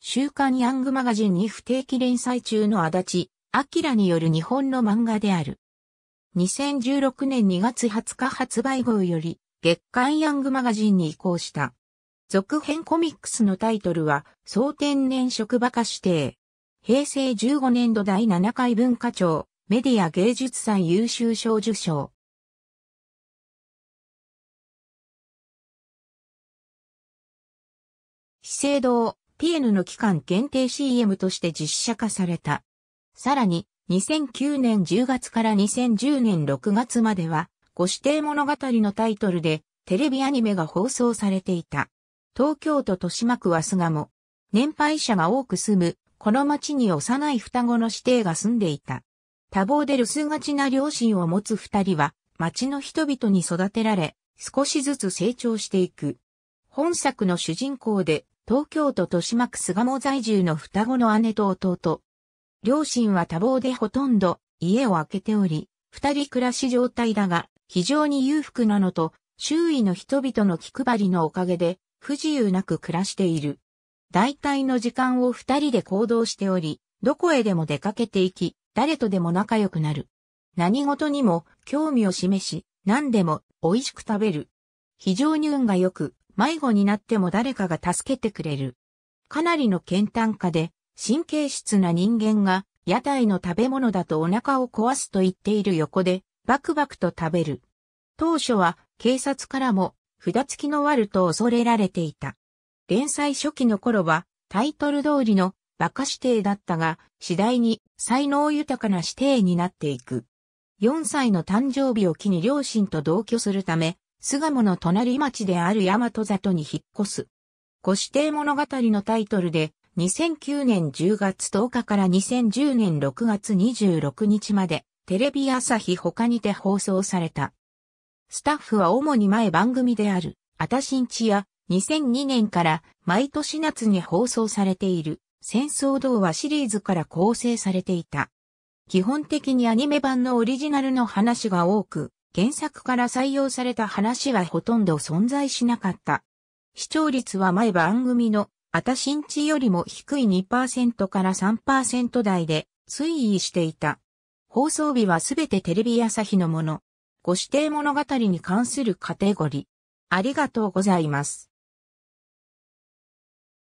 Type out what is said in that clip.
週刊ヤングマガジンに不定期連載中の足立、明による日本の漫画である。2016年2月20日発売号より、月刊ヤングマガジンに移行した。続編コミックスのタイトルは、総天然職場化指定。平成15年度第7回文化庁、メディア芸術祭優秀賞受賞。資生堂、ピエヌの期間限定 CM として実写化された。さらに、2009年10月から2010年6月までは、ご指定物語のタイトルで、テレビアニメが放送されていた。東京都豊島区は菅も、年配者が多く住む、この町に幼い双子の指定が住んでいた。多忙で留守がちな両親を持つ二人は、町の人々に育てられ、少しずつ成長していく。本作の主人公で、東京都豊島区巣鴨在住の双子の姉と弟。両親は多忙でほとんど家を空けており、二人暮らし状態だが、非常に裕福なのと、周囲の人々の気配りのおかげで、不自由なく暮らしている。大体の時間を二人で行動しており、どこへでも出かけていき、誰とでも仲良くなる。何事にも興味を示し、何でも美味しく食べる。非常に運が良く、迷子になっても誰かが助けてくれる。かなりの健単化で、神経質な人間が、屋台の食べ物だとお腹を壊すと言っている横で、バクバクと食べる。当初は、警察からも、札付きのワルと恐れられていた。連載初期の頃は、タイトル通りの、馬鹿指定だったが、次第に、才能豊かな指定になっていく。4歳の誕生日を機に両親と同居するため、巣鴨の隣町である大和里に引っ越す。ご指定物語のタイトルで、2009年10月10日から2010年6月26日まで、テレビ朝日他にて放送された。スタッフは主に前番組である、あたしんちや、2002年から毎年夏に放送されている、戦争童話シリーズから構成されていた。基本的にアニメ版のオリジナルの話が多く、原作から採用された話はほとんど存在しなかった。視聴率は前番組の、あたしんちよりも低い2%から3%台で推移していた。放送日はすべてテレビ朝日のもの。ご指定物語に関するカテゴリー。ありがとうございます。